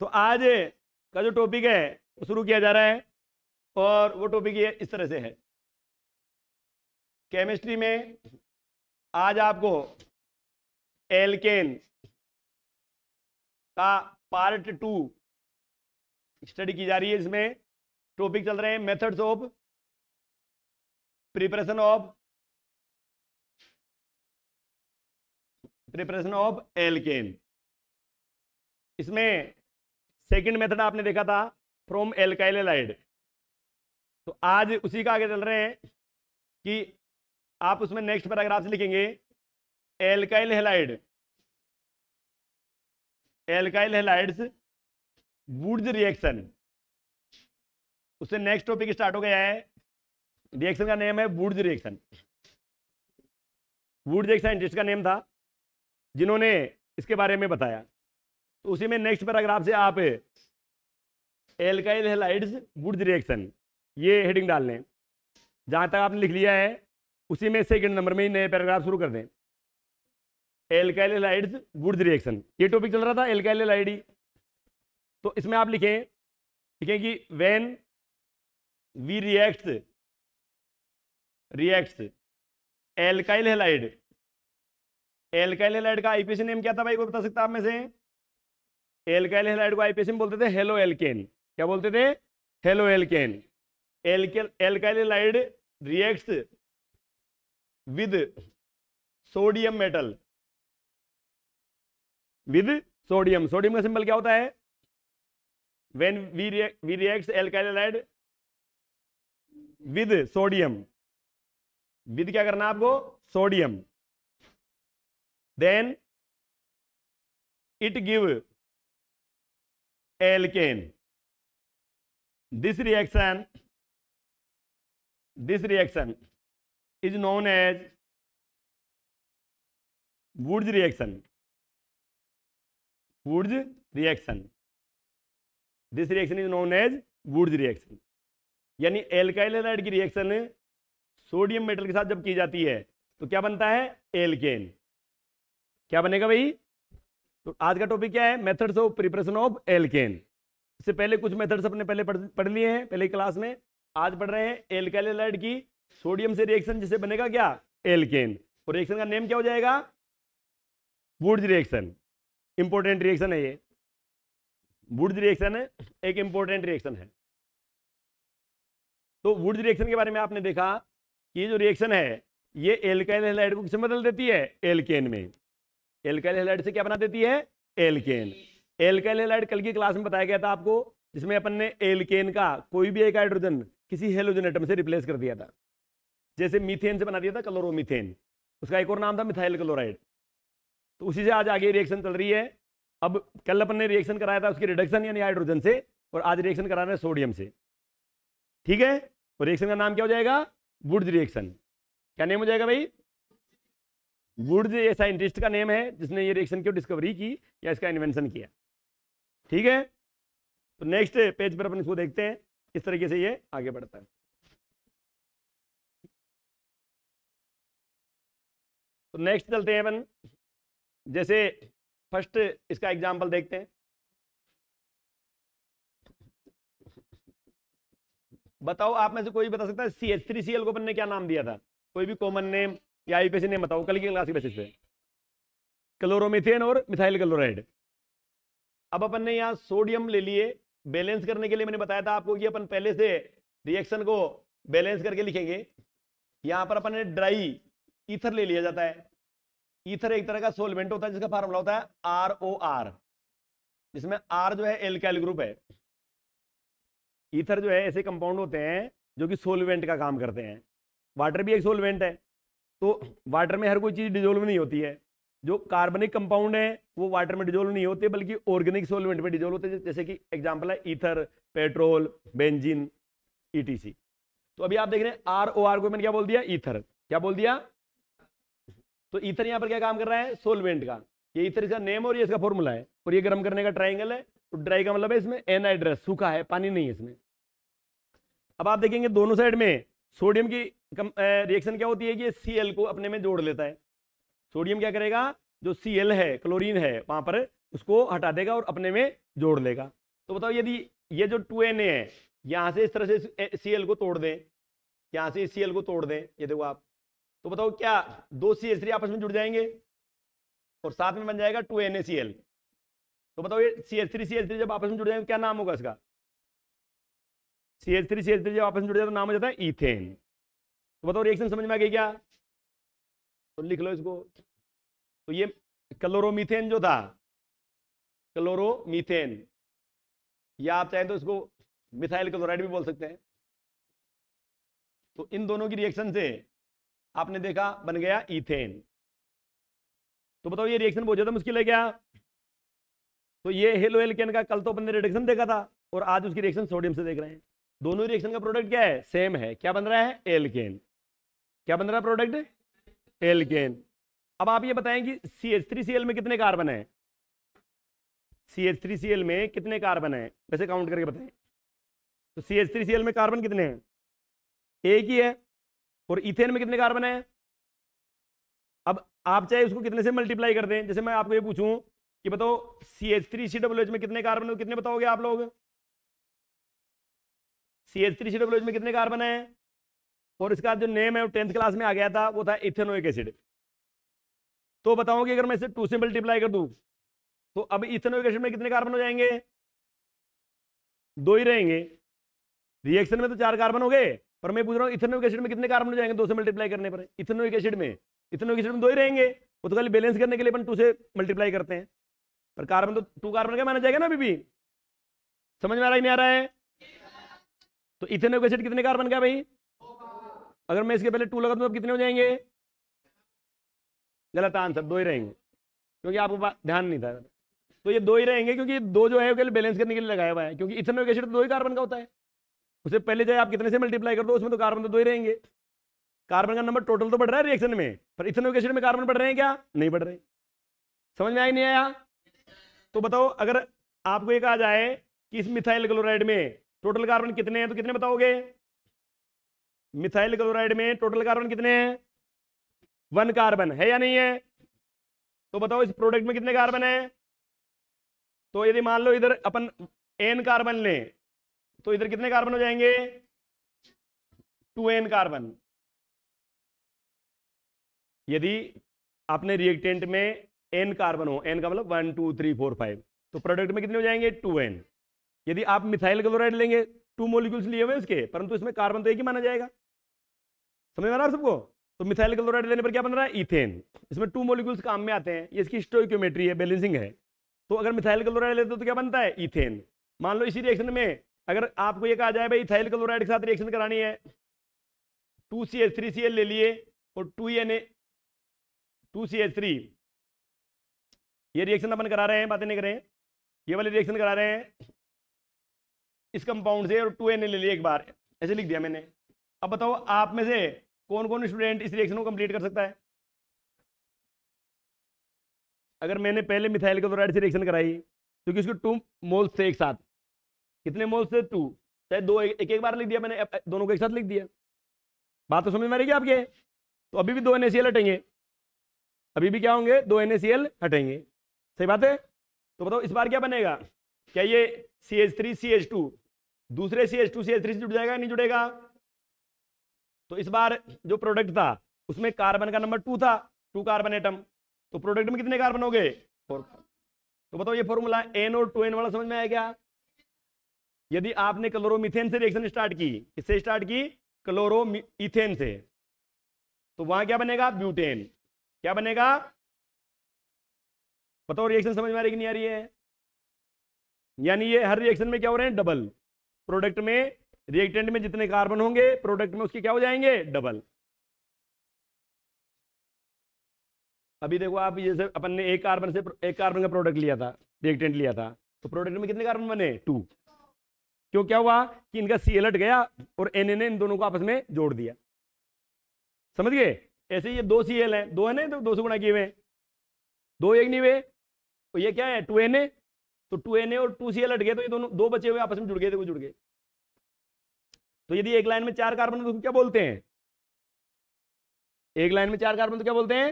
तो आज का जो टॉपिक है वो शुरू किया जा रहा है और वो टॉपिक ये इस तरह से है केमिस्ट्री में आज आपको एलकेन का पार्ट टू स्टडी की जा रही है इसमें टॉपिक चल रहे हैं methods of preparation of preparation of alkane इसमें सेकंड मेथड आपने देखा था फ्रॉम एल्काइल तो आज उसी का आगे चल रहे हैं कि आप उसमें नेक्स्ट पैराग्राफ से लिखेंगे alkyl halide alkyl halides Wurtz reaction उससे नेक्स्ट टॉपिक स्टार्ट हो गया है रिएक्शन का नेम है वुड्स रिएक्शन वुड्स एक साइंटिस्ट का नेम था जिन्होंने इसके बारे में बताया तो उसी में नेक्स्ट पैराग्राफ से आप एल्काइल हेलाइड्स वुड रिएक्शन ये हेडिंग डाल लें जहाँ तक आपने लिख लिया है उसी में सेकंड नंबर में ही नए पैराग्राफ शुरू कर दें एल्काइल हेलाइड्स वुड रिएक्शन ये टॉपिक चल रहा था एल्काइल हेलाइडी तो इसमें आप लिखें लिखें कि when we reacts reacts alkyl halide alkyl halide का आईपीसी नेम क्या था भाई कोई बता सकता आप में से एल्काइल हेलाइड को आईपीएसी में बोलते थे हेलो एल्केन क्या बोलते थे haloalkane alkyl alkyl halide reacts with sodium metal with sodium sodium का सिंबल क्या होता है when we react we reacts with halide with क्या करना आपको sodium then it give alkane this reaction this reaction is known as Wurtz reaction Wurtz reaction this reaction is known as Wurtz reaction यानी एल्काइलेनाइड की reaction sodium metal के साथ जब की जाती है तो क्या बनता है एलकेन क्या बनेगा भाई तो आज का टॉपिक क्या है methods of preparation of alkane इससे पहले कुछ मेथड्स अपने पहले पढ़, पढ़ लिए हैं पहले क्लास में आज पढ़ रहे हैं एल्केलाइड की सोडियम से रिएक्शन जिसे बनेगा क्या एल्केन और रिएक्शन का नेम क्या हो जाएगा वुड्स रिएक्शन इंपॉर्टेंट रिएक्शन है ये वुड्स रिएक्शन है एक इंपॉर्टेंट रिएक्शन है तो वुड्स रिएक्शन के बारे में आपने देखा कि ये जो रिएक्शन है ये एल्काइल हैलाइड को किसमें बदल देती है एल्केन में एल्काइल हेलाइड से क्या बना देती है एल्केन एल्काइल हेलाइड कल की क्लास में बताया गया था आपको जिसमें अपन ने एल्केन का कोई भी एक हाइड्रोजन किसी हेलोजन आइटम से रिप्लेस कर दिया था जैसे मीथेन से बना दिया था क्लोरोमीथेन उसका एक और नाम था मिथाइल क्लोराइड तो उसी से आज आगे रिएक्शन चल रही है अब कल अपन ने रिएक्शन कराया था उसकी रिडक्शन यानी हाइड्रोजन से और आज रिएक्शन करा रहे हैं सोडियम से ठीक है और तो रिएक्शन का नाम क्या हो जाएगा वुड्स रिएक्शन क्या नेम हो जाएगा भाई वुड ये साइंटिस्ट का नेम है जिसने ये रिएक्शन की डिस्कवरी की या इसका इन्वेंशन किया ठीक है तो नेक्स्ट पेज पर अपन इसको देखते हैं किस तरीके से ये आगे बढ़ता है तो नेक्स्ट चलते हैं अपन जैसे फर्स्ट इसका एग्जाम्पल देखते हैं बताओ आप में से कोई बता सकता है C H three C L को अपन ने क्या नाम दिया था कोई भी कॉमन नेम या आई पे नहीं बताओ कल की क्लास के बेसिस पे क्लोरोमिथेन और मिथाइल क्लोराइड अब अपन ने यहाँ सोडियम ले लिए बैलेंस करने के लिए मैंने बताया था आपको कि अपन पहले से रिएक्शन को बैलेंस करके लिखेंगे यहाँ पर अपन ने ड्राई ईथर ले लिया जाता है ईथर एक तरह का सोलवेंट होता है जिसका फार्मूला होता है आर ओ आर जिसमें आर जो है एल्काइल ग्रुप है ईथर जो है ऐसे कंपाउंड होते हैं जो कि सोलवेंट का काम करते हैं वाटर भी एक सोलवेंट है तो वाटर में हर कोई चीज़ डिजोल्व नहीं होती है जो कार्बनिक कंपाउंड है वो वाटर में डिजोल्व नहीं होते बल्कि ऑर्गेनिक सोलवेंट में डिजोल्व होते जैसे कि एग्जाम्पल है ईथर पेट्रोल बेंजिन ई तो अभी आप देख रहे हैं आर ओ आर को मैंने क्या बोल दिया ईथर क्या बोल दिया तो ईथर यहाँ पर क्या काम कर रहा है सोलवेंट का ये ईथर इसका नेम और ये इसका फॉर्मूला है और ये गर्म करने का ट्राइंगल है तो ड्राई का मतलब है इसमें एनाइड्रस सूखा है पानी नहीं है इसमें अब आप देखेंगे दोनों साइड में सोडियम की रिएक्शन क्या होती है कि सी को अपने में जोड़ लेता है सोडियम क्या करेगा जो सी है क्लोरीन है वहाँ पर उसको हटा देगा और अपने में जोड़ लेगा तो बताओ यदि ये जो टू एन ए है यहाँ से इस तरह से सी को तोड़ दें यहाँ से सी को तोड़ दें ये देखो आप तो बताओ क्या दो सी एस थ्री आपस में जुड़ जाएंगे और साथ में बन जाएगा two N A C L तो बताओ ये C S three C H three जब आपस में जुड़ जाएंगे क्या नाम होगा इसका C H three C H three जब आपस में जुड़ जाए तो नाम हो जाता है इथेन तो बताओ रिएक्शन समझ में आ गई क्या तो लिख लो इसको तो ये क्लोरोमीथेन जो था क्लोरोमीथेन या आप चाहें तो इसको मिथाइल क्लोराइड भी बोल सकते हैं तो इन दोनों की रिएक्शन से आपने देखा बन गया इथेन तो बताओ ये रिएक्शन बहुत ज्यादा मुश्किल है क्या तो ये हेलो एलकेन का कल तो अपन ने रिडक्शन देखा था और आज उसकी रिएक्शन सोडियम से देख रहे हैं दोनों रिएक्शन का प्रोडक्ट क्या है सेम है क्या बन रहा है एलकेन क्या बन रहा है प्रोडक्ट एल्केन अब आप ये बताएं कि C H three C L में कितने कार्बन है C H three C L में कितने कार्बन है वैसे काउंट करके बताएं तो C H three C L में कार्बन कितने हैं एक ही है और इथेन में कितने कार्बन है अब आप चाहे उसको कितने से मल्टीप्लाई कर दें जैसे मैं आपको ये पूछूं कि बताओ C H three C W H में कितने कार्बन है कितने बताओगे आप लोग C H three C W H में कितने कार्बन है और इसका जो नेम है वो टेंथ क्लास में आ गया था वो था इथेनोइक एसिड तो बताऊं कि अगर मैं इसे टू से मल्टीप्लाई कर दूं तो अब इथेनोइक एसिड में कितने कार्बन हो जाएंगे दो ही रहेंगे रिएक्शन में तो चार कार्बन हो गए पर मैं पूछ रहा हूँ इथेनोइक एसिड में कितने कार्बन हो जाएंगे दो से मल्टीप्लाई करने पर इथेनोइक एसिड में इथेनोइक एसिड में दो ही रहेंगे वो तो खाली बैलेंस करने के लिए अपन टू से मल्टीप्लाई करते हैं पर कार्बन तो टू कार्बन का माना जाएगा ना अभी भी समझ में आ रहा ही नहीं आ रहा है तो इथेनोइक एसिड कितने कार्बन का भाई अगर मैं इसके पहले टू लगा तो कितने हो जाएंगे गलत आंसर दो ही रहेंगे क्योंकि आपको ध्यान नहीं था तो ये दो ही रहेंगे क्योंकि दो जो है बैलेंस करने के लिए लगाया हुआ है क्योंकि इथेनोइक एसिड तो दो ही कार्बन का होता है उससे पहले चाहे आप कितने से मल्टीप्लाई कर दो उसमें तो कार्बन तो दो ही रहेंगे कार्बन का नंबर टोटल तो बढ़ रहा है रिएक्शन में पर इथेनोइक एसिड में कार्बन बढ़ रहे हैं क्या नहीं बढ़ रहे समझ में आया नहीं आया तो बताओ अगर आपको ये कहा जाए कि इस मिथाइल क्लोराइड में टोटल कार्बन कितने हैं तो कितने बताओगे मिथाइल क्लोराइड में टोटल कार्बन कितने हैं वन कार्बन है या नहीं है तो बताओ इस प्रोडक्ट में कितने कार्बन है तो यदि मान लो इधर अपन एन कार्बन ले तो इधर कितने कार्बन हो जाएंगे टू एन कार्बन यदि आपने रिएक्टेंट में एन कार्बन हो एन का मतलब one two three four five तो प्रोडक्ट में कितने हो जाएंगे टू एन यदि आप मिथाइल क्लोराइड लेंगे टू मोलिक्यूल्स लिए हुए इसके परंतु इसमें कार्बन तो एक ही माना जाएगा समझ में आ रहा है सबको तो मिथाइल क्लोराइड लेने पर क्या बन रहा है इथेन इसमें टू मोलिकुल्स काम में आते हैं ये इसकी स्टोक्योमेट्री है बैलेंसिंग है तो अगर मिथाइल क्लोराइड लेते हो तो क्या बनता है इथेन मान लो इसी रिएक्शन में अगर आपको ये कहा जाए भाई इथाइल क्लोराइड के साथ रिएक्शन करानी है two C H three C L ले लिए और two N A two C H three ये रिएक्शन अपन करा रहे हैं बातें नहीं करें ये वाले रिएक्शन करा रहे हैं इस कंपाउंड से और टू एन ए ले लिए एक बार ऐसे लिख दिया मैंने अब बताओ आप में से कौन कौन स्टूडेंट इस रिएक्शन को कंप्लीट कर सकता है अगर मैंने पहले मिथाइल के क्लोराइड तो से रिएक्शन कराई क्योंकि तो उसके टू मोल्स थे एक साथ कितने मोल्स थे टू चाहे दो एक, एक बार लिख दिया मैंने दोनों को एक साथ लिख दिया बात तो समझ में आ रही है आपके तो अभी भी दो एन हटेंगे अभी भी क्या होंगे दो एन हटेंगे सही बात है तो बताओ इस बार क्या बनेगा क्या ये C H three C H two दूसरे C H two C H three से जुड़ जाएगा नहीं जुड़ेगा तो इस बार जो प्रोडक्ट था उसमें कार्बन का नंबर टू था टू कार्बन एटम तो प्रोडक्ट में कितने कार्बन हो गए फोर तो बताओ ये फॉर्मूला एन और टू एन वाला समझ में आया क्या यदि आपने क्लोरोमिथेन से रिएक्शन स्टार्ट की किससे स्टार्ट की क्लोरोइथेन से तो वहां क्या बनेगा ब्यूटेन क्या बनेगा बताओ रिएक्शन समझ में आ रही कि नहीं आ रही है यानी ये हर रिएक्शन में क्या हो रहे हैं डबल प्रोडक्ट में रिएक्टेंट में जितने कार्बन होंगे प्रोडक्ट में उसके क्या हो जाएंगे डबल अभी देखो आप जैसे अपन ने एक कार्बन से एक कार्बन का प्रोडक्ट लिया था रिएक्टेंट लिया था तो प्रोडक्ट में कितने कार्बन बने टू क्यों क्या हुआ कि इनका सी एलट गया और एन एन इन दोनों को आपस में जोड़ दिया समझ गए ऐसे ये दो सी एल है दो है ना तो दो सौ गुणा किए हुए दो एक नहीं हुए तो ये क्या है टू एन ए तो टू एन ए और टू सी एलट गए तो ये दोनों दो बचे हुए आपस में जुड़ गए थे वो जुड़ गए तो यदि एक लाइन में चार कार्बन तो क्या बोलते हैं एक लाइन में चार कार्बन तो क्या बोलते हैं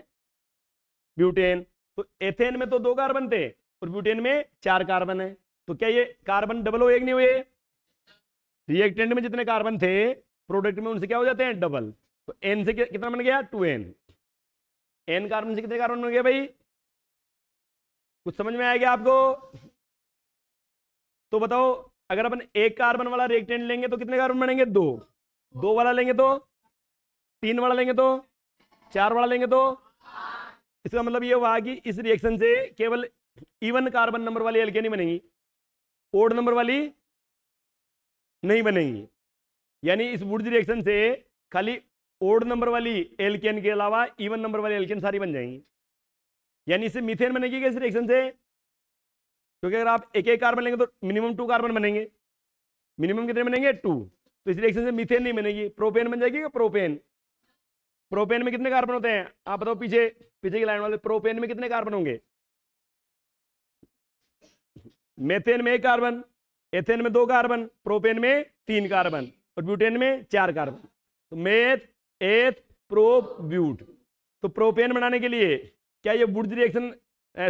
ब्यूटेन तो एथेन में तो दो कार्बन थे और ब्यूटेन में चार कार्बन है तो क्या ये कार्बन डबल हो एक नहीं हुए रिएक्टेंट में जितने कार्बन थे प्रोडक्ट में उनसे क्या हो जाते हैं डबल तो एन से कितना बन गया टू एन एन कार्बन से कितने कार्बन बन गया भाई कुछ समझ में आया गया आपको तो बताओ अगर अपन एक कार्बन वाला रिएक्टेंट लेंगे तो कितने कार्बन बनेंगे दो दो वाला लेंगे तो तीन वाला लेंगे तो चार वाला लेंगे तो इसका मतलब ये हुआ कि इस रिएक्शन से केवल इवन कार्बन नंबर वाली एल्केन नहीं बनेगी ओड नंबर वाली नहीं बनेगी यानी इस वुड रिएक्शन से खाली ओड नंबर वाली एल्केन के अलावा इवन नंबर वाली एल्केन सारी बन जाएंगी यानी इससे मीथेन बनेगी क्या इस रिएक्शन से क्योंकि अगर आप एक एक कार्बन लेंगे तो मिनिमम टू कार्बन बनेंगे मिनिमम कितने बनेंगे टू तो इस रिएक्शन से मिथेन नहीं बनेगी प्रोपेन बन जाएगी प्रोपेन प्रोपेन में कितने कार्बन होते हैं आप बताओ पीछे पीछे की लाइन वाले प्रोपेन में कितने कार्बन होंगे मेथेन में एक कार्बन एथेन में दो कार्बन प्रोपेन में तीन कार्बन और ब्यूटेन में चार कार्बन तो मेथ एथ प्रोप ब्यूट तो प्रोपेन बनाने के लिए क्या ये बुड रिएक्शन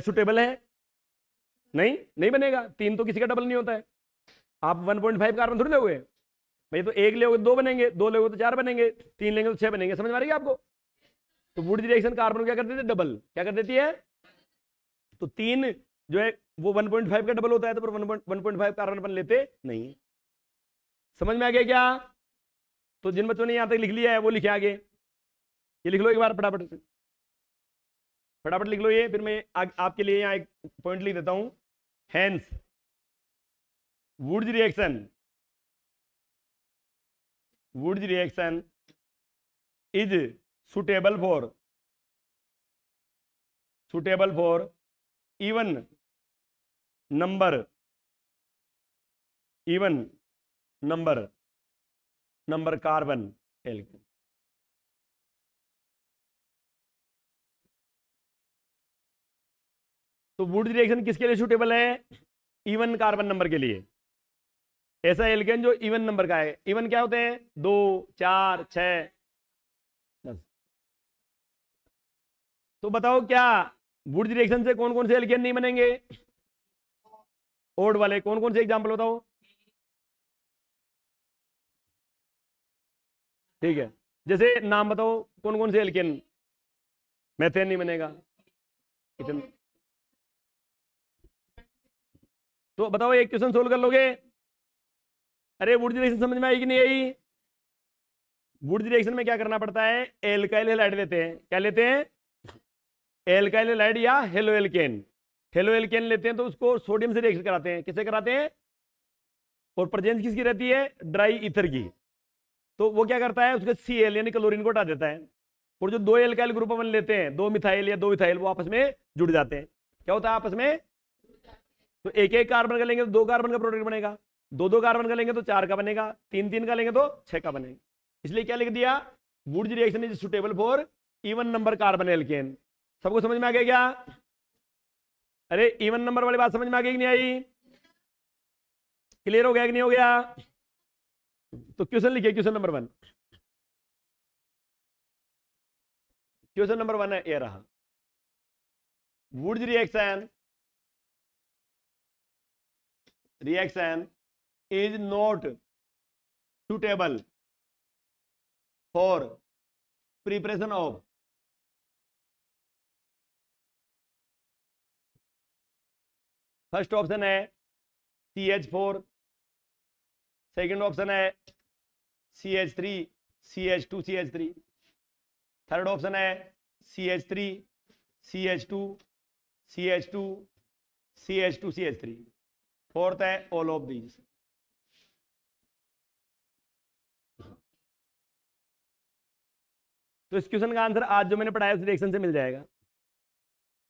सुटेबल है नहीं नहीं बनेगा तीन तो किसी का डबल नहीं होता है आप 1.5 कार्बन थोड़ी लोगे भैया तो एक लोगे तो दो बनेंगे दो लोगे तो चार बनेंगे तीन लेंगे तो छह बनेंगे समझ में आ रही है आपको तो वुड रिएक्शन कार्बन क्या कर देती है डबल क्या कर देती है तो तीन जो है वो 1.5 का डबल होता है तो पर 1.5 कार्बन अपन लेते नहीं समझ में आ गया क्या तो जिन बच्चों ने यहाँ तक लिख लिया है वो लिखे आगे ये लिख लो एक बार फटाफट से फटाफट लिख लो ये फिर मैं आ, आपके लिए यहाँ एक पॉइंट लिख देता हूँ hence woods reaction woods reaction is suitable for suitable for even number even number number carbon electron तो वुड रिएक्शन किसके लिए सुटेबल है इवन कार्बन नंबर के लिए ऐसा एल्केन जो इवन नंबर का है इवन क्या होते हैं दो चार छ तो बताओ क्या वुड रिएक्शन से कौन कौन से एल्केन नहीं बनेंगे ओड वाले कौन कौन से एग्जाम्पल बताओ ठीक है जैसे नाम बताओ कौन कौन से एल्केन मैथेन नहीं बनेगा इतना तो बताओ एक क्वेश्चन सोल्व कर लोगे अरे वुड डायरेक्शन समझ में आई कि नहीं आई वुड डायरेक्शन में क्या करना पड़ता है एलकाइल हेलाइड लेते हैं क्या लेते हैं एलकाइल हेलाइड या हेलो एलकेन हेलो एलकेन लेते हैं तो उसको सोडियम से रिएक्शन कराते हैं किससे कराते हैं और प्रजेंस किसकी रहती है ड्राई इथर की तो वो क्या करता है उसके सी एल यानी क्लोरिन को हटा देता है और जो दो एलकाइल ग्रुप बन लेते हैं दो मिथाइल या दो मिथाइल वो आपस में जुड़ जाते हैं क्या होता है आपस में तो एक एक कार्बन का लेंगे तो दो कार्बन का प्रोडक्ट बनेगा दो दो कार्बन का लेंगे तो चार का बनेगा तीन तीन का लेंगे तो छह का बनेगा इसलिए क्या लिख दिया Wurtz reaction is suitable for even number carbon alkane सबको समझ में आ गया क्या अरे इवन नंबर वाली बात समझ में आ गई कि नहीं आई क्लियर हो गया कि नहीं हो गया तो क्वेश्चन लिखिए question number one question number one है ये रहा Wurtz reaction reaction is not suitable for preparation of first option है C H four second option है C H three C H two C H three third option है C H three C H two C H two C H two C H three fourth है all of these तो इस question का answer आज जो मैंने पढ़ाया उस रिएक्शन से मिल जाएगा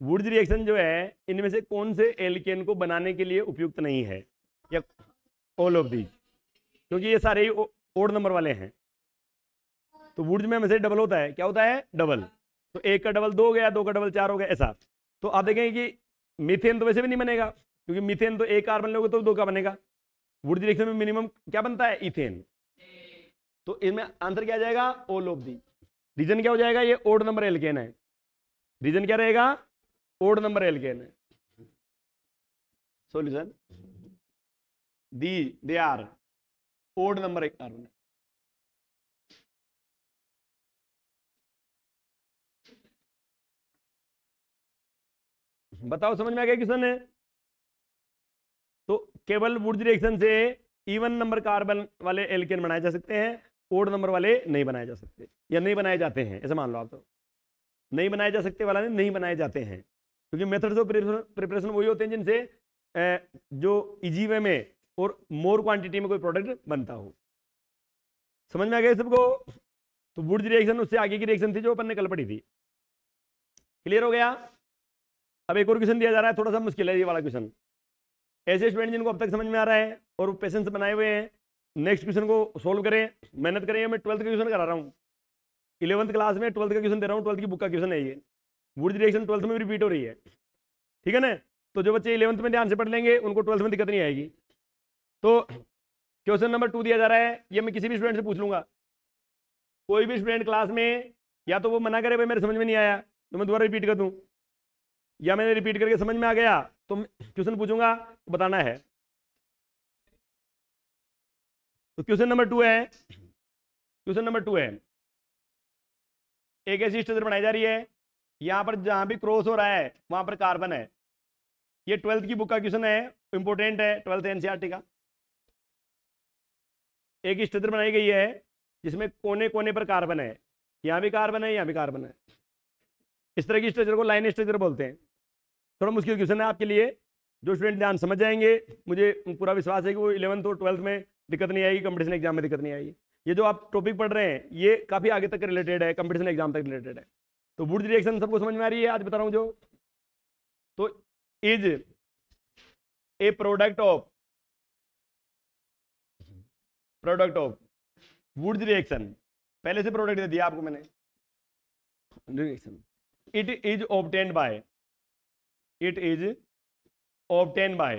वुड्स रिएक्शन जो है इनमें से कौन से एलकेन को बनाने के लिए उपयुक्त नहीं है या ऑल ऑफ दीज क्योंकि ये सारे ही ओड नंबर वाले हैं तो वुड्स में हमेशा डबल होता है क्या होता है डबल तो एक का डबल दो हो गया दो का डबल चार हो गया ऐसा तो आप देखेंगे कि मिथेन तो वैसे भी नहीं बनेगा क्योंकि मिथेन तो एक कार्बन लोगे तो दो का बनेगा वुड डिरेक्शन में मिनिमम क्या बनता है इथेन तो इसमें आंसर क्या जाएगा ओल ऑफ दी रीजन क्या हो जाएगा ये ओड नंबर एलकेन है रीजन क्या रहेगा ओड नंबर एलकेन है solution the they are odd number एक कार्बन बताओ समझ में आ गया क्वेश्चन है केवल वुड रिएक्शन से इवन नंबर कार्बन वाले एल्केन बनाए जा सकते हैं ओड नंबर वाले नहीं बनाए जा सकते या नहीं बनाए जाते हैं ऐसे मान लो आप तो नहीं बनाए जा सकते वाला नहीं बनाए जाते हैं क्योंकि मेथड्स ऑफ प्रिपरेशन वही होते हैं जिनसे जो इजी वे में और मोर क्वांटिटी में कोई प्रोडक्ट बनता हो समझ में आ गया सबको तो वुड रिएक्शन उससे आगे की रिएक्शन थी जो अपन ने कल पड़ी थी क्लियर हो गया अब एक और क्वेश्चन दिया जा रहा है थोड़ा सा मुश्किल है ये वाला क्वेश्चन ऐसे स्टूडेंट जिनको अब तक समझ में आ रहा है और वो पेशेंस बनाए हुए हैं नेक्स्ट क्वेश्चन को सोल्व करें मेहनत करें मैं ट्वेल्थ का क्वेश्चन करा रहा हूँ इलेवंथ क्लास में ट्वेल्थ का क्वेश्चन दे रहा हूँ ट्वेल्थ की बुक का क्वेश्चन है ये वुड रिएक्शन ट्वेल्थ में रिपीट हो रही है ठीक है ना तो जो बच्चे इलेवंथ में ध्यान से पढ़ लेंगे उनको ट्वेल्थ में दिक्कत नहीं आएगी तो क्वेश्चन नंबर टू दिया जा रहा है ये मैं किसी भी स्टूडेंट से पूछ लूँगा कोई भी स्टूडेंट क्लास में या तो वो मना करे भाई मेरे समझ में नहीं आया तो मैं दोबारा रिपीट कर दूँ या मैंने रिपीट करके समझ में आ गया तो क्वेश्चन पूछूंगा तो बताना है तो क्वेश्चन नंबर टू है क्वेश्चन नंबर टू है एक ऐसी स्ट्रक्चर बनाई जा रही है यहां पर जहां भी क्रॉस हो रहा है वहां पर कार्बन है ये ट्वेल्थ की बुक का क्वेश्चन है इंपॉर्टेंट है ट्वेल्थ एनसीआरटी e का एक स्ट्रक्चर बनाई गई है जिसमें कोने कोने पर कार्बन है यहां भी कार्बन है यहां भी कार्बन है इस तरह की स्ट्रक्चर को लाइन स्ट्रक्चर बोलते हैं थोड़ा मुश्किल क्वेश्चन है आपके लिए जो स्टूडेंट ध्यान समझ जाएंगे मुझे पूरा विश्वास है कि वो इलेवंथ और ट्वेल्थ में दिक्कत नहीं आएगी कंपटीशन एग्जाम में दिक्कत नहीं आएगी ये जो आप टॉपिक पढ़ रहे हैं ये काफ़ी आगे तक रिलेटेड है कंपटीशन एग्जाम तक रिलेटेड है तो वुड रिएक्शन सबको समझ में आ रही है आज बता रहा हूँ जो तो is a product of product of वुड रिएक्शन पहले से प्रोडक्ट दे दिया आपको मैंने reaction it is obtained by it is obtained by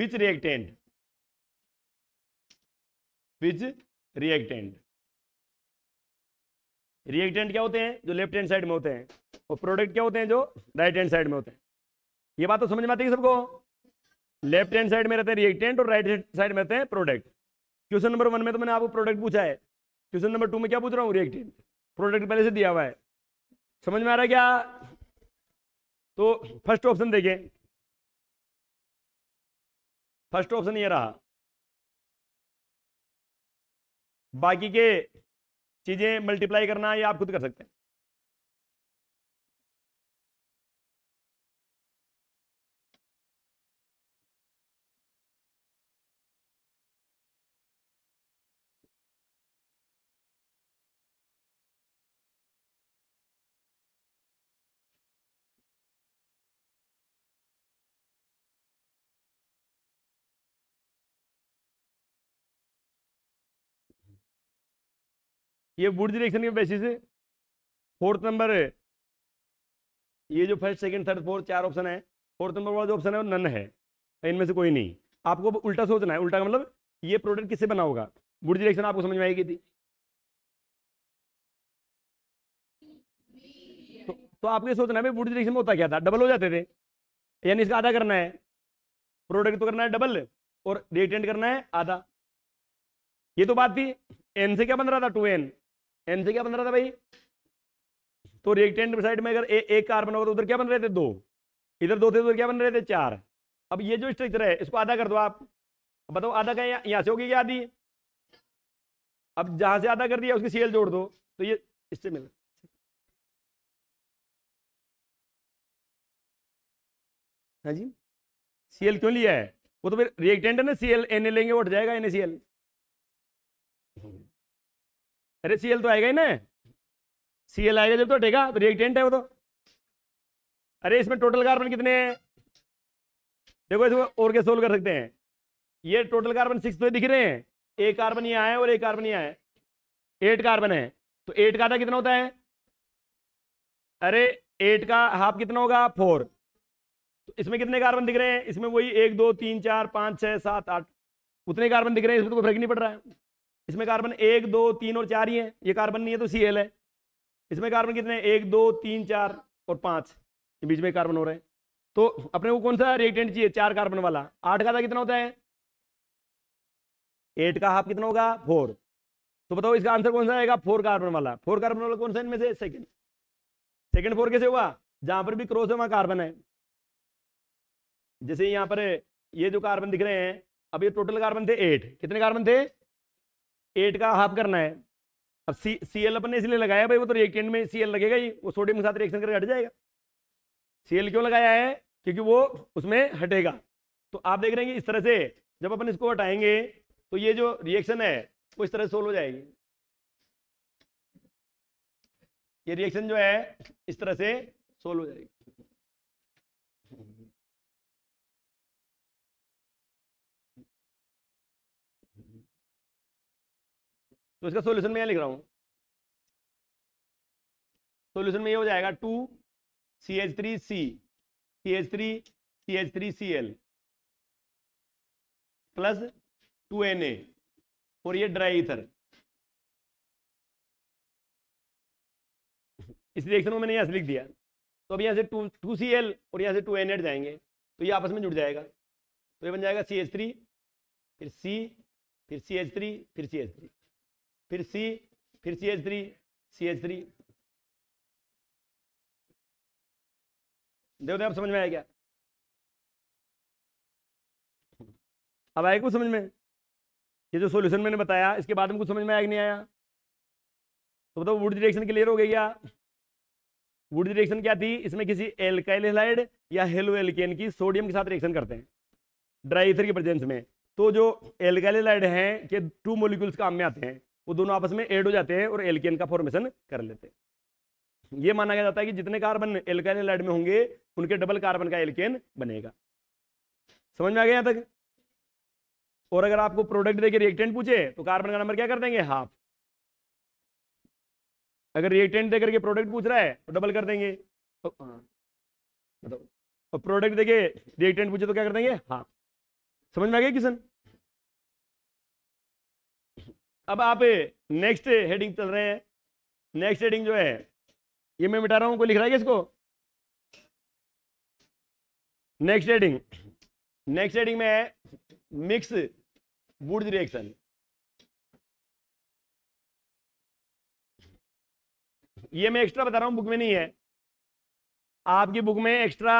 which reactant which reactant reactant क्या होते हैं जो लेफ्ट हैंड साइड में होते हैं और प्रोडक्ट क्या होते हैं जो राइट हैंड साइड में होते हैं ये बात तो समझ में आती है सबको लेफ्ट हैंड साइड में रहते हैं रिएक्टेंट और राइट हैंड साइड में रहते हैं प्रोडक्ट क्वेश्चन नंबर वन में तो मैंने आपको प्रोडक्ट पूछा है क्वेश्चन नंबर टू में क्या पूछ रहा हूँ रिएक्टेंट प्रोडक्ट पहले से दिया हुआ है समझ में आ रहा है क्या तो फर्स्ट ऑप्शन देखें फर्स्ट ऑप्शन ये रहा बाकी के चीज़ें मल्टीप्लाई करना ये आप खुद कर सकते हैं ये वुड डिरेक्शन के बेसिस है फोर्थ नंबर ये जो फर्स्ट सेकंड थर्ड फोर्थ चार ऑप्शन है फोर्थ नंबर वाला जो ऑप्शन है वो नन है इनमें से कोई नहीं आपको उल्टा सोचना है उल्टा का मतलब ये प्रोडक्ट किससे बना होगा वुड डिरेक्शन आपको समझ में आएगी थी तो, तो आपको सोचना है भाई वुड डिरेक्शन में होता क्या था डबल हो जाते थे यानी इसका आधा करना है प्रोडक्ट तो करना है डबल और रेटेंट करना है आधा ये तो बात थी एन से क्या बन रहा था टू एन एन से क्या बन रहा था भाई तो रिएक्टेंट साइड में अगर ए, एक कार्बन होगा तो उधर क्या बन रहे थे दो इधर दो थे उधर क्या बन रहे थे चार अब ये जो स्ट्रक्चर है इसको आधा कर दो आप बताओ आधा का यहाँ से होगी क्या आधी अब जहां से आधा कर दिया उसकी सीएल जोड़ दो तो ये इससे मिल हाँ जी सीएल क्यों लिया है वो तो फिर रिएक्टेंट है ना सीएल एन लेंगे उठ जाएगा एन ए सी एल अरे सी तो आएगा ही ना सी एल आएगा जब तो हटेगा तो रिएक्टेंट है वो तो अरे इसमें टोटल कार्बन कितने हैं देखो इसको और के सोल्व कर सकते हैं ये टोटल कार्बन सिक्स तो दिख रहे हैं एक कार्बन यहाँ है और एक कार्बन यहाँ है एट कार्बन है तो एट का आधा कितना होता है अरे एट का हाफ कितना होगा फोर तो इसमें कितने कार्बन दिख रहे हैं इसमें वही एक दो तीन चार पाँच छः सात आठ उतने कार्बन दिख रहे हैं इसमें तो कोई फर्क नहीं पड़ रहा है इसमें कार्बन एक दो तीन और चार ही है ये कार्बन नहीं है तो सी एल है इसमें कार्बन कितने हैं एक दो तीन चार और पांच बीच में कार्बन हो रहे हैं तो अपने को कौन सा रिएक्टेंट चाहिए चार कार्बन वाला आठ का था कितना होता है एट का हाफ कितना होगा फोर तो बताओ इसका आंसर कौन सा आएगा फोर कार्बन वाला फोर कार्बन वाला कौन सा इनमें से सेकंड सेकंड फोर कैसे हुआ जहां पर भी क्रॉस है वहां कार्बन है जैसे यहाँ पर ये जो कार्बन दिख रहे हैं अब ये टोटल कार्बन थे एट कितने कार्बन थे एट का हाफ करना है अब सी सी एल अपन ने इसलिए लगाया भाई वो तो रिएक्टेंट में सी एल लगेगा ही वो सोडियम के साथ रिएक्शन करके हट जाएगा सी एल क्यों लगाया है क्योंकि वो उसमें हटेगा तो आप देख रहे हैं कि इस तरह से जब अपन इसको हटाएंगे तो ये जो रिएक्शन है वो इस तरह से सोल्व हो जाएगी ये रिएक्शन जो है इस तरह से सोल्व हो जाएगी तो इसका सोल्यूशन में यहाँ लिख रहा हूँ सोल्यूशन में ये हो जाएगा two C H three C C H three C H three C L plus two N A और ये ड्राई इथर इस रिएक्शन को मैंने यहाँ से लिख दिया तो अब यहाँ से टू टू सी एल और यहाँ से टू एन एट जाएंगे तो ये आपस में जुड़ जाएगा तो ये बन जाएगा सी एच थ्री फिर सी फिर सी एच थ्री फिर सी एच थ्री फिर सी फिर C H three C H three देखो आप समझ में आया क्या अब आया कुछ समझ में ये जो सॉल्यूशन मैंने बताया इसके बाद में कुछ समझ में आया कि नहीं आया तो बताओ वुड डिरेक्शन क्लियर हो गई क्या वुड डिरेक्शन क्या थी इसमें किसी एल्काइल या हेलो एल्केन की सोडियम के साथ रिएक्शन करते हैं ड्राई ईथर की प्रेजेंस में तो जो एल्काइल हेलाइड हैं के टू मोलिक्यूल्स काम में आते हैं वो दोनों आपस में एड हो जाते हैं और एल्केन का फॉर्मेशन कर लेते हैं ये माना गया जाता है कि जितने कार्बन एल्काइन लाइड में होंगे उनके डबल कार्बन का एल्केन बनेगा समझ में आ गया यहां तक और अगर आपको प्रोडक्ट देखिए रिएक्टेंट पूछे तो कार्बन का नंबर क्या कर देंगे हाफ अगर रिएक्टेंट देकर के प्रोडक्ट पूछ रहा है तो डबल कर देंगे तो, तो प्रोडक्ट देखिए रिएक्टेंट पूछे तो क्या कर देंगे हाफ समझ में आ गया किशन अब आप नेक्स्ट हेडिंग चल रहे हैं नेक्स्ट हेडिंग जो है ये मैं मिटा रहा हूं कोई लिख रहा है इसको नेक्स्ट हेडिंग नेक्स्ट हेडिंग में है मिक्स वुड रिएक्शन ये मैं एक्स्ट्रा बता रहा हूं बुक में नहीं है आपकी बुक में एक्स्ट्रा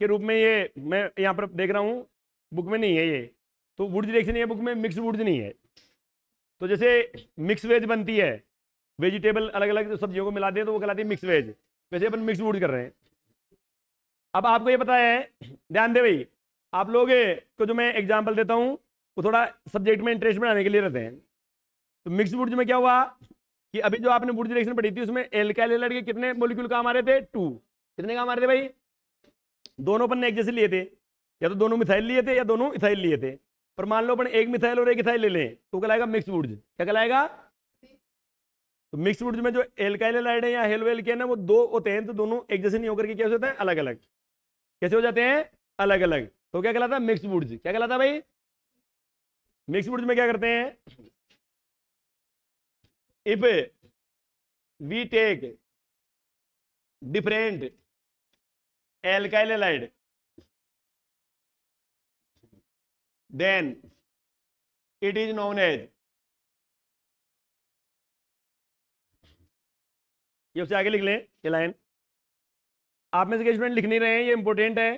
के रूप में ये मैं यहां पर देख रहा हूं बुक में नहीं है ये तो वुड रिएक्शन ये बुक में मिक्स वुड नहीं है तो जैसे मिक्स वेज बनती है वेजिटेबल अलग अलग सब्जियों को मिलाते हैं तो वो कहलाती है मिक्स वेज वैसे अपन मिक्स फूड कर रहे हैं अब आपको ये पता है ध्यान दे भाई आप लोग को जो मैं एग्जाम्पल देता हूँ वो थोड़ा सब्जेक्ट में इंटरेस्ट बनाने के लिए रहते हैं तो मिक्स बुर्ज में क्या हुआ कि अभी जो आपने बुर्ज डायरेक्शन पढ़ी थी उसमें एल्काइल एलड के कितने मोलिक्यूल काम आ रहे थे टू कितने काम आ रहे थे भाई दोनों अपन ने एक जैसे लिए थे या तो दोनों मिथाइल लिए थे या दोनों इथाइल लिए थे पर मान लो अपन एक मिथाइल और एक इथाइल ले लें तो कहलाएगा मिक्स वुड्स क्या कहलाएगा तो मिक्स वुड्स में जो एलकाइल लाइड है या हेलो एल्केन ना वो दो होते हैं तो दोनों एक जैसे नहीं होकर के कैसे होते हैं अलग अलग कैसे हो जाते हैं अलग अलग तो क्या कहलाता है मिक्स वुड्स क्या कहलाता है भाई मिक्स वुड्स में क्या करते हैं if we take different alkyl halide then it is known as ये उससे आगे लिख लें ये लाइन आप में से कई स्टूडेंट लिख नहीं रहे हैं ये इंपॉर्टेंट है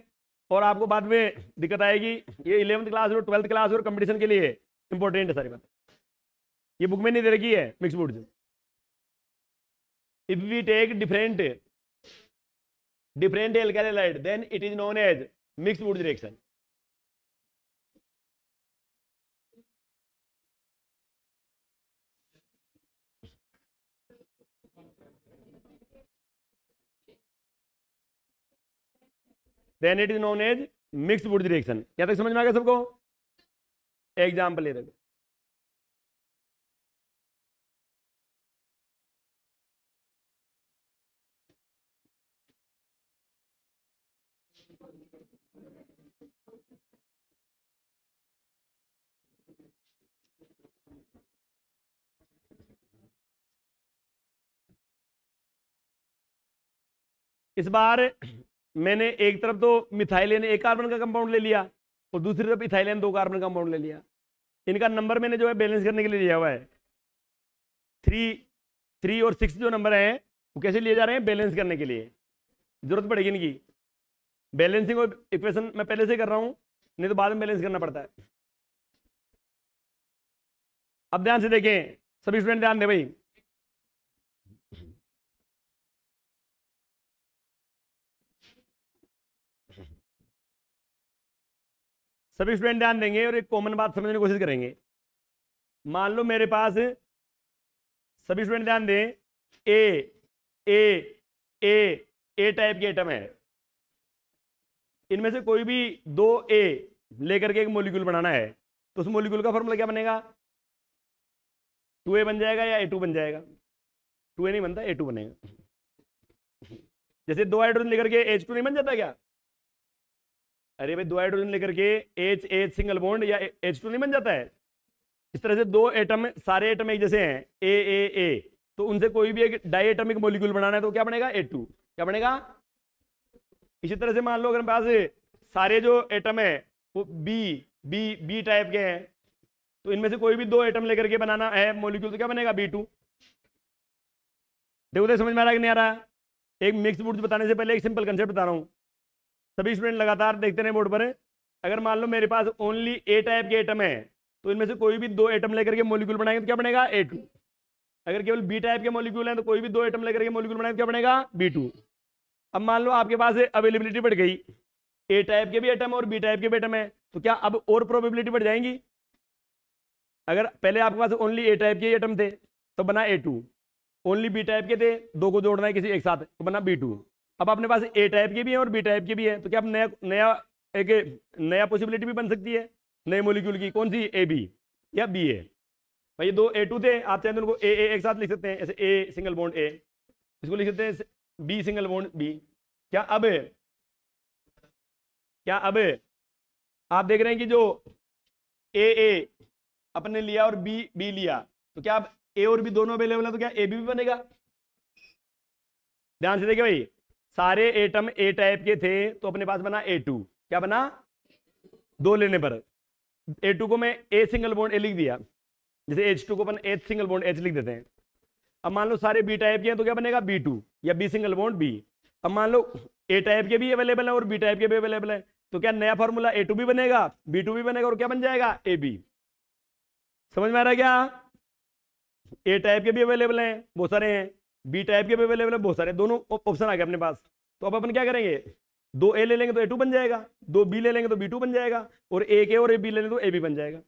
और आपको बाद में दिक्कत आएगी ये इलेवंथ क्लास और ट्वेल्थ क्लास और कंपटीशन के लिए इंपॉर्टेंट है सारी बात ये बुक में नहीं दे रखी है मिक्स बोर्ड से if we take different different alkyl then it is known as mix बोर्ड reaction then it is known as mix वुड रिएक्शन क्या तक समझ में आ गया सबको एग्जाम्पल ले रखो इस बार मैंने एक तरफ तो मिथाइलेन एक कार्बन का कंपाउंड ले लिया और दूसरी तरफ इथाइलेन दो कार्बन का कंपाउंड ले लिया इनका नंबर मैंने जो है बैलेंस करने के लिए लिया हुआ है थ्री थ्री और सिक्स जो नंबर हैं वो कैसे लिए जा रहे हैं बैलेंस करने के लिए ज़रूरत पड़ेगी इनकी बैलेंसिंग और इक्वेशन मैं पहले से कर रहा हूँ नहीं तो बाद में बैलेंस करना पड़ता है अब ध्यान से देखें सभी स्टूडेंट ध्यान दें भाई सभी स्टूडेंट ध्यान देंगे और एक कॉमन बात समझने की कोशिश करेंगे मान लो मेरे पास सभी स्टूडेंट ध्यान दें ए ए ए ए टाइप के आइटम है इनमें से कोई भी दो ए लेकर के एक मोलिक्यूल बनाना है तो उस मोलिक्यूल का फॉर्मूला क्या बनेगा टू ए बन जाएगा या ए टू बन जाएगा टू ए नहीं बनता ए टू बनेगा जैसे दो हाइड्रोजन लेकर के एच टू नहीं बन जाता क्या अरे भाई दो हाइड्रोजन लेकर के एच एच सिंगल बॉन्ड या एच टू नहीं बन जाता है इस तरह से दो एटम सारे एटम एक जैसे हैं ए ए ए तो उनसे कोई भी एक डाई एटमिक मोलिक्यूल बनाना है तो क्या बनेगा ए टू क्या बनेगा इसी तरह से मान लो अगर हमारे पास सारे जो एटम है वो बी बी बी टाइप के हैं तो इनमें से कोई भी दो एटम लेकर के बनाना है मोलिक्यूल तो क्या बनेगा बी टू देखो तो समझ में आ रहा है कि नहीं आ रहा एक मिक्स वुड्स बताने से पहले एक सिंपल कंसेप्ट बता रहा हूँ सभी स्टूडेंट लगातार देखते रहे बोर्ड पर अगर मान लो मेरे पास ओनली ए टाइप के एटम है तो इनमें से कोई भी दो एटम लेकर के मोलिक्यूल बनाएंगे तो क्या बनेगा ए टू अगर केवल बी टाइप के मोलिक्यूल हैं तो कोई भी दो एटम लेकर के मोलिक्यूल बनाएंगे तो क्या बनेगा बी टू अब मान लो आपके पास अवेलेबिलिटी बढ़ गई ए टाइप के भी एटम और बी टाइप के भी एटम है तो क्या अब और प्रोबेबिलिटी बढ़ जाएंगी अगर पहले आपके पास ओनली ए टाइप के एटम थे तो बना A two only B type के थे दो को जोड़ना है किसी एक साथ तो बना बी टू अब अपने पास ए टाइप के भी हैं और बी टाइप के भी हैं तो क्या आप नया नया एक नया पॉसिबिलिटी भी बन सकती है नए मोलिक्यूल की कौन सी ए बी या बी ए भाई ये दो ए टू थे आप चाहें तो उनको ए ए एक साथ लिख सकते हैं ऐसे ए सिंगल बॉन्ड ए इसको लिख सकते हैं बी सिंगल बॉन्ड बी क्या अब क्या अब आप देख रहे हैं कि जो ए ए अपने लिया और बी बी लिया तो क्या आप ए और बी दोनों अवेलेबल है तो क्या ए बी भी बनेगा ध्यान से देखिए भाई सारे एटम ए टाइप के थे तो अपने पास बना ए टू क्या बना दो लेने पर ए टू को मैं ए सिंगल बोन्ड ए लिख दिया जैसे एच टू को अपन एच सिंगल बोन्ड एच लिख देते हैं अब मान लो सारे बी टाइप के हैं तो क्या बनेगा बी टू या बी सिंगल बोन्ड बी अब मान लो ए टाइप के भी अवेलेबल है और बी टाइप के भी अवेलेबल है तो क्या नया फॉर्मूला ए टू भी बनेगा बी टू भी बनेगा और क्या बन जाएगा ए बी समझ में आ रहा है क्या ए टाइप के भी अवेलेबल हैं बहुत सारे हैं बी टाइप के भी अवेलेबल है बहुत सारे दोनों ऑप्शन आ गए अपने पास तो अब अपन क्या करेंगे दो ए ले लेंगे तो ए टू बन जाएगा दो बी ले लेंगे तो बी टू बन जाएगा और ए के और ए बी ले लेंगे तो ए बी बन जाएगा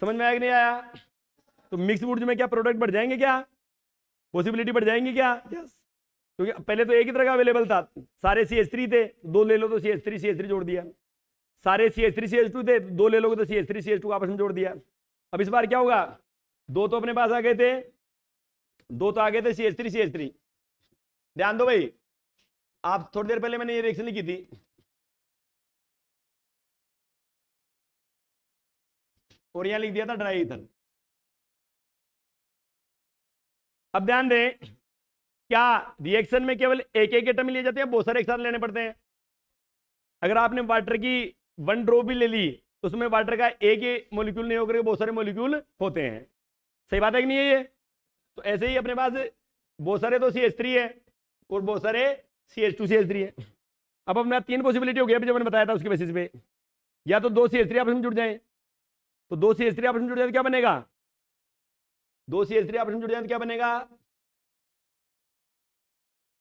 समझ में आया कि नहीं आया तो मिक्स वुड में क्या प्रोडक्ट बढ़ जाएंगे क्या पॉसिबिलिटी बढ़ जाएंगी क्या यस क्योंकि पहले तो एक ही तरह का अवेलेबल था सारे सी एस थ्री थे दो ले लो तो C S three C S three जोड़ दिया सारे C S three C S two थे दो ले लोगे तो C S three C S two आपस में जोड़ दिया अब इस बार क्या होगा दो तो अपने पास आ गए थे दो तो आ गए थे C H three C H three ध्यान दो भाई आप थोड़ी देर पहले मैंने ये रिएक्शन लिखी थी और यहां लिख दिया था ड्राई इथर अब ध्यान दें क्या रिएक्शन में केवल एक एक एटम लिए जाते हैं बहुत सारे एक साथ लेने पड़ते हैं अगर आपने वाटर की वन ड्रॉप भी ले ली तो उसमें वाटर का एक मोलिक्यूल नहीं होकर बहुत सारे मोलिक्यूल होते हैं सही बात है कि नहीं है ये तो ऐसे ही अपने पास बहुत सारे तो सी एच थ्री है और बहुत सारे C H two C H three है अब अपने तीन पॉसिबिलिटी हो गया अभी जो मैंने बताया था उसके बेसिस पे या तो दो सी एच थ्री आपस में जुड़ जाए तो दो सी एच थ्री आपस में जुड़ जाए तो क्या बनेगा दो सी एच थ्री आपस में जुड़ जाए तो क्या बनेगा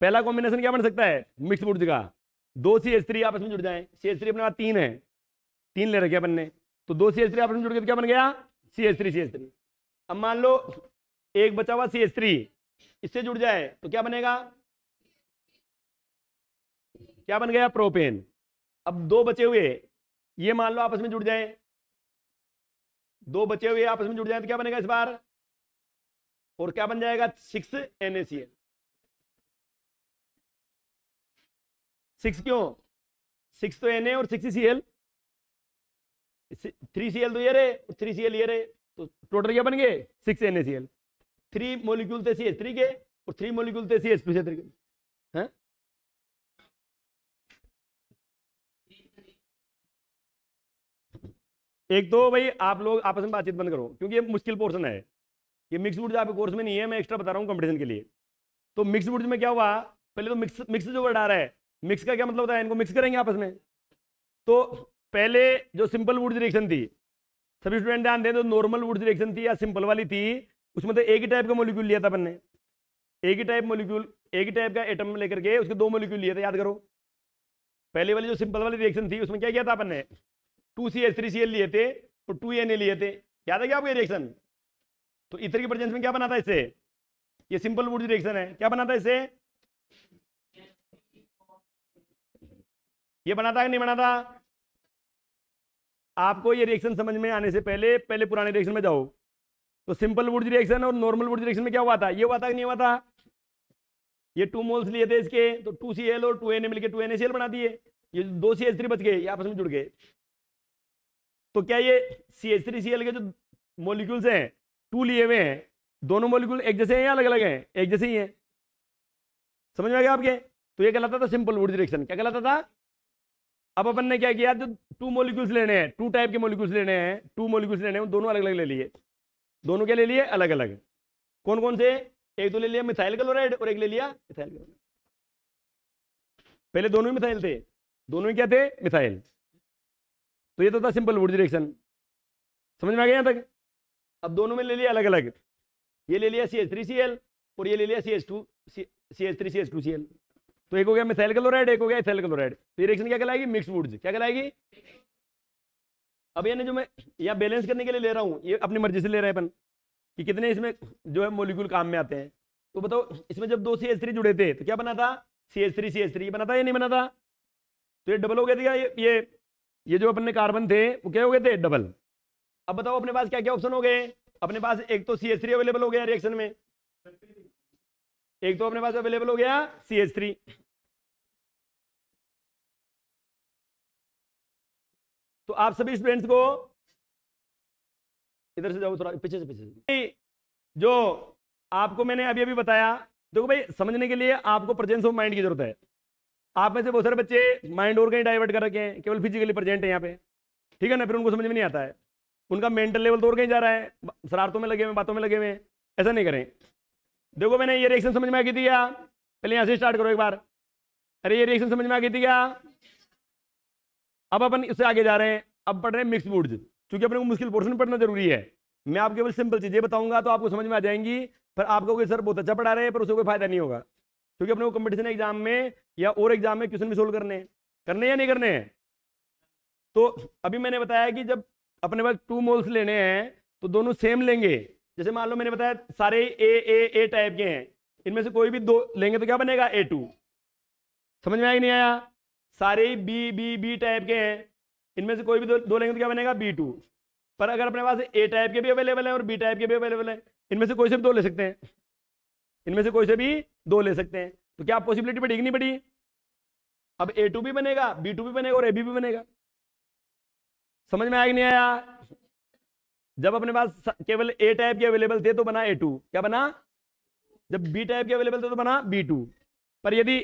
पहला कॉम्बिनेशन क्या बन सकता है मिक्स बुर्ज का दो सी एच थ्री आपस में जुड़ जाए सी एच थ्री अपने पास तीन है तीन ले रखे अपन ने तो दो सी एच थ्री आपस में जुड़ गए तो क्या बन गया C H three C H three अब मान लो एक बचा हुआ सी एच थ्री इससे जुड़ जाए तो क्या बनेगा क्या बन गया प्रोपेन अब दो बचे हुए ये मान लो आपस में जुड़ जाए दो बचे हुए आपस में जुड़ जाए तो क्या बनेगा इस बार और क्या बन जाएगा सिक्स एनएसीएल सिक्स क्यों सिक्स तो एन ए और six C L three C L तो ये रहे और थ्री सी एल ये रहे तो टोटल क्या बन गए six N A C L three molecule थे सी एच थ्री के और थ्री मोलिक्यूल थे सी एच टू से थ्री के हैं एक तो भाई आप लोग आपस में बातचीत बंद करो क्योंकि ये मुश्किल पोर्शन है ये मिक्स वुड्स आपके कोर्स में नहीं है मैं एक्स्ट्रा बता रहा हूँ कंपटीशन के लिए तो मिक्स वुड्स में क्या हुआ पहले तो मिक्स मिक्स जो वर्ड आ रहा है मिक्स का क्या मतलब होता है इनको मिक्स करेंगे आपस में तो पहले जो सिंपल वुड्स रिएक्शन थी सभी स्टूडेंट ध्यान दें तो नॉर्मल वुड्स रिएक्शन थी या सिंपल वाली थी उसमें तो एक ही टाइप का मोलिक्यूल लिया था अपन ने एक ही टाइप मोलिक्यूल एक ही टाइप का एटम लेकर के उसके दो मोलिक्यूल लिए थे याद करो पहले वाली जो सिंपल वाली रिएक्शन थी उसमें क्या किया था अपन ने two C three C L लिए थे और टू एन ए लिए थे याद है क्या आपको रिएक्शन तो इतर की प्रेजेंस में क्या बनाता है इससे ये सिंपल वुड रिएक्शन है क्या बनाता है इससे ये बनाता है नहीं बनाता आपको ये रिएक्शन समझ में आने से पहले पहले पुराने रिएक्शन में जाओ तो सिंपल वुड रिएक्शन और नॉर्मल वुड रिएक्शन में क्या हुआ था ये हुआ था कि नहीं हुआ था ये टू मोल्स लिए थे इसके तो टू सी एल और टू एन मिलकर टू एन सी एल बना दिए ये दो सी एच थ्री बच गए ये आपस में जुड़ गए तो क्या ये सी थ्री सी एल के जो मोलिक्यूल्स हैं टू लिए हुए हैं दोनों मोलिक्यूल एक जैसे हैं या अलग अलग हैं एक जैसे ही हैं समझ में आ गया आपके तो ये कहलाता था सिंपल वुड रिएक्शन क्या कहलाता था अब अपन ने क्या किया जो टू मोलिक्यूल्स लेने हैं टू टाइप के मोलिक्यूल्स लेने हैं टू मोलिक्यूल्स लेने हैं दोनों अलग अलग ले लिए दोनों के ले लिए अलग अलग कौन कौन से एक तो ले लिया मिसाइल क्लोराइड और एक ले लिया मिसाइल पहले दोनों ही मिसाइल थे दोनों ही क्या थे मिसाइल तो ये तो था सिंपल वुड डिरेक्शन समझ में आ गया यहाँ तक अब दोनों में ले लिया अलग अलग ये ले लिया C H three C L और ये ले लिया C H two C H three C H two C L तो एक हो गया मिथाइल क्लोराइड एक हो गया इथाइल क्लोराइड तो ये रिएक्शन क्या कहलाएगी मिक्स वुड्स क्या कहलाएगी अब यानी जो मैं यहाँ बैलेंस करने के लिए ले रहा हूँ ये अपनी मर्जी से ले रहे हैं अपन कि कितने इसमें जो है मोलिक्यूल काम में आते हैं तो बताओ इसमें जब दो सी एस थ्री जुड़े थे तो क्या बना था C H three C three बना था या नहीं बना था तो ये डबल हो गया था ये ये ये जो अपने कार्बन थे वो क्या हो गए थे डबल अब बताओ अपने पास क्या क्या ऑप्शन हो गए अपने पास एक तो सी एच थ्री अवेलेबल हो गया रिएक्शन में एक तो अपने पास अवेलेबल हो गया सी एच थ्री तो आप सभी स्टूडेंट्स को इधर से जाओ थोड़ा पीछे से पीछे से जो आपको मैंने अभी अभी बताया देखो भाई समझने के लिए आपको प्रेजेंस ऑफ माइंड की जरूरत है आप में से बहुत सारे बच्चे माइंड और कहीं डाइवर्ट कर रखे हैं केवल फिजिकली प्रेजेंट है यहाँ पे ठीक है ना फिर उनको समझ में नहीं आता है उनका मेंटल लेवल तो और कहीं जा रहा है शरारतों में लगे हुए बातों में लगे हुए ऐसा नहीं करें देखो मैंने ये रिएक्शन समझ में आ गई थी क्या पहले यहाँ से स्टार्ट करो एक बार अरे ये रिएक्शन समझ में आ गई थी क्या अब अपन इससे आगे जा रहे हैं अब पढ़ रहे हैं मिक्स वर्ड्स क्योंकि अपने को मुश्किल पोर्शन पढ़ना जरूरी है मैं आपको केवल सिंपल चीज़ें बताऊंगा तो आपको समझ में आ जाएंगी पर आपको कोई सर बहुत अच्छा पढ़ा रहे हैं पर उसे कोई फायदा नहीं होगा क्योंकि अपने को कंपटीशन एग्जाम में या और एग्जाम में क्वेश्चन भी सोल्व करने हैं करने या नहीं करने हैं तो अभी मैंने बताया कि जब अपने पास टू मोल्स लेने हैं तो दोनों सेम लेंगे जैसे मान लो मैंने बताया सारे ए ए ए टाइप के हैं इनमें से कोई भी दो लेंगे तो क्या बनेगा ए टू समझ में आया नहीं आया सारे बी बी बी टाइप के हैं इनमें से कोई भी दो, दो लेंगे तो क्या बनेगा बी टू पर अगर अपने पास ए टाइप के भी अवेलेबल हैं और बी टाइप के भी अवेलेबल हैं इनमें से कोई से भी दो ले सकते हैं इनमें से कोई से भी दो ले सकते हैं तो क्या पॉसिबिलिटी बढ़ी नहीं बढ़ी अब ए टू भी बनेगा बी टू भी बनेगा और ए बी भी बनेगा समझ में आया कि नहीं आया जब अपने पास केवल ए टाइप के अवेलेबल थे तो बना ए टू क्या बना जब बी टाइप के अवेलेबल थे तो बना बी टू पर यदि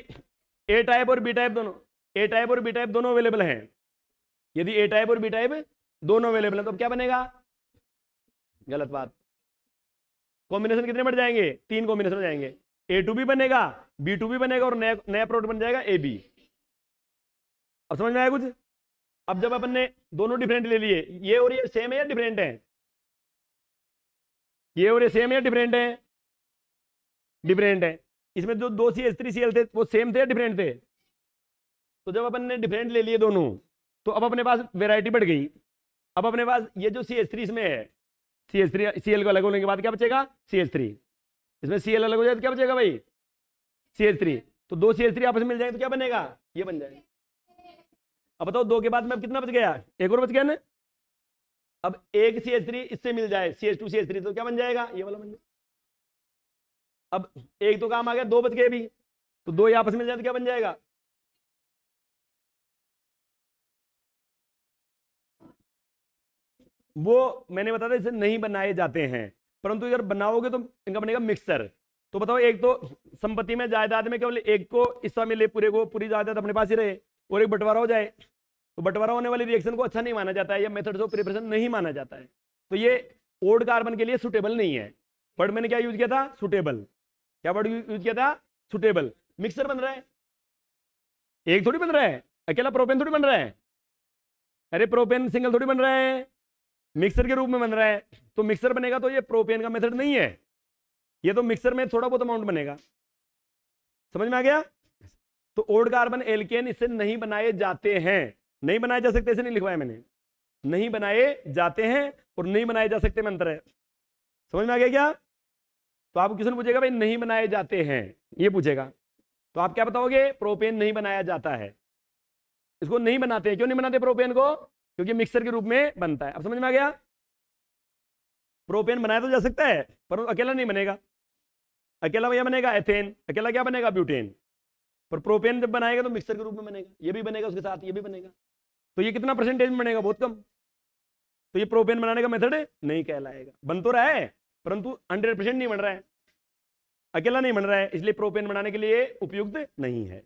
ए टाइप और बी टाइप दोनों ए टाइप और बी टाइप दोनों अवेलेबल हैं यदि ए टाइप और बी टाइप दोनों अवेलेबल हैं तो अब क्या बनेगा गलत बात कॉम्बिनेशन कितने बढ़ जाएंगे तीन कॉम्बिनेशन हो जाएंगे ए टू बी बनेगा बी टू बी बनेगा और नया नया प्रोडक्ट बन जाएगा ए बी अब समझ में आया कुछ अब जब अपन ने दोनों डिफरेंट ले लिए ये और ये सेम है या डिफरेंट है ये और ये सेम है या डिफरेंट है डिफरेंट है इसमें जो दो C S three C L थे वो सेम थे या डिफरेंट थे तो जब अपन ने डिफरेंट ले लिए दोनों तो अब अपने पास वेराइटी बढ़ गई अब अपने पास ये जो सी एस थ्री इसमें है C S three C L को अलग होने के बाद क्या बचेगा सी एस थ्री इसमें सी एल अलग हो जाए तो क्या बचेगा भाई सी एस थ्री तो दो सी एस थ्री आपस में मिल जाएंगे तो क्या बनेगा ये बन जाएगा अब बताओ दो के बाद में अब कितना बच गया एक और बच गया ना अब एक सी एस थ्री इससे मिल जाए C S two C S three तो क्या बन जाएगा ये वाला बन जाएगा अब एक तो काम आ गया दो बच गए अभी तो दो ये आपस में मिल जाए तो क्या बन जाएगा वो मैंने बताया इसे नहीं बनाए जाते हैं परंतु अगर बनाओगे तो इनका बनेगा मिक्सर तो बताओ एक तो संपत्ति में जायदाद में केवल एक को हिस्सा मिले पूरे को पूरी जायदाद अपने पास ही रहे और एक बंटवारा हो जाए तो बंटवारा होने वाली रिएक्शन को अच्छा नहीं माना जाता है या मेथड ऑफ प्रिपरेशन नहीं माना जाता है तो ये ओड कार्बन के लिए सुटेबल नहीं है वर्ड मैंने क्या यूज किया था सुटेबल क्या वर्ड यूज किया था सुटेबल मिक्सर बन रहा है एक थोड़ी बन रहा है अकेला प्रोपेन थोड़ी बन रहा है अरे प्रोपेन सिंगल थोड़ी बन रहा है मिक्सर के रूप में बन रहा है तो मिक्सर बनेगा तो ये प्रोपेन का मेथड नहीं है ये तो मिक्सर में थोड़ा बहुत अमाउंट बनेगा समझ में आ गया तो ओल्ड कार्बन एलकेन इससे नहीं बनाए जाते हैं नहीं बनाए जा सकते ऐसे नहीं लिखवाया मैंने नहीं बनाए जाते हैं और नहीं बनाए जा सकते मंत्र है समझ में आ गया क्या तो आप क्वेश्चन पूछेगा भाई नहीं बनाए जाते हैं ये पूछेगा तो आप क्या बताओगे प्रोपेन नहीं बनाया जाता है इसको नहीं बनाते क्यों नहीं बनाते प्रोपेन को क्योंकि मिक्सर के रूप में बनता है अब समझ में आ गया प्रोपेन बनाया तो जा सकता है पर अकेला नहीं बनेगा अकेला भैया बनेगा एथेन अकेला क्या बनेगा ब्यूटेन पर प्रोपेन जब बनाएगा तो मिक्सर के रूप में बनेगा ये भी बनेगा उसके साथ ये भी बनेगा तो ये कितना परसेंटेज में बनेगा बहुत कम तो ये प्रोपेन बनाने का मेथड नहीं कहलाएगा बन तो रहा है परंतु हंड्रेड परसेंट नहीं बन रहा है अकेला नहीं बन रहा है इसलिए प्रोपेन बनाने के लिए उपयुक्त नहीं है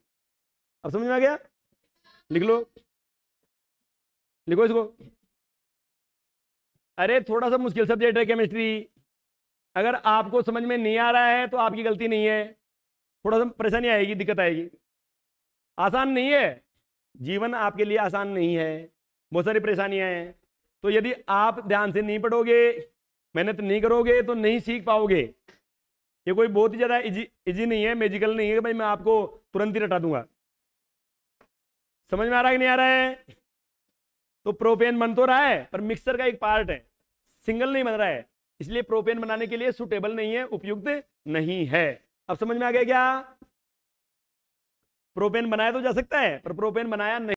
अब समझ में आ गया लिख लो लिखो इसको अरे थोड़ा सा मुश्किल सब्जेक्ट है केमिस्ट्री अगर आपको समझ में नहीं आ रहा है तो आपकी गलती नहीं है थोड़ा सा परेशानी आएगी दिक्कत आएगी आसान नहीं है जीवन आपके लिए आसान नहीं है बहुत सारी परेशानियां हैं तो यदि आप ध्यान से नहीं पढ़ोगे मेहनत नहीं करोगे तो नहीं सीख पाओगे ये कोई बहुत ही ज़्यादा इजी इजी नहीं है मेजिकल नहीं है भाई मैं आपको तुरंत ही रटा दूंगा समझ में आ रहा है कि नहीं आ रहा है तो प्रोपेन बन तो रहा है पर मिक्सर का एक पार्ट है सिंगल नहीं बन रहा है इसलिए प्रोपेन बनाने के लिए सुटेबल नहीं है उपयुक्त नहीं है अब समझ में आ गया क्या प्रोपेन बनाया तो जा सकता है पर प्रोपेन बनाया नहीं